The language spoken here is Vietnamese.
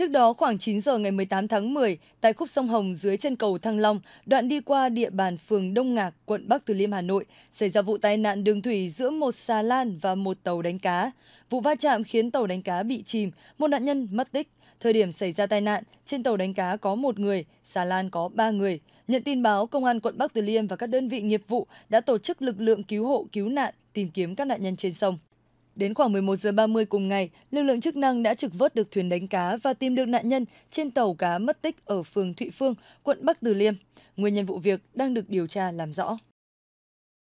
Trước đó khoảng 9 giờ ngày 18 tháng 10, tại khúc sông Hồng dưới chân cầu Thăng Long, đoạn đi qua địa bàn phường Đông Ngạc, quận Bắc Từ Liêm, Hà Nội, xảy ra vụ tai nạn đường thủy giữa một xà lan và một tàu đánh cá. Vụ va chạm khiến tàu đánh cá bị chìm, một nạn nhân mất tích. Thời điểm xảy ra tai nạn, trên tàu đánh cá có một người, xà lan có ba người. Nhận tin báo, Công an quận Bắc Từ Liêm và các đơn vị nghiệp vụ đã tổ chức lực lượng cứu hộ cứu nạn tìm kiếm các nạn nhân trên sông. Đến khoảng 11 giờ 30 cùng ngày, lực lượng chức năng đã trực vớt được thuyền đánh cá và tìm được nạn nhân trên tàu cá mất tích ở phường Thụy Phương, quận Bắc Từ Liêm. Nguyên nhân vụ việc đang được điều tra làm rõ.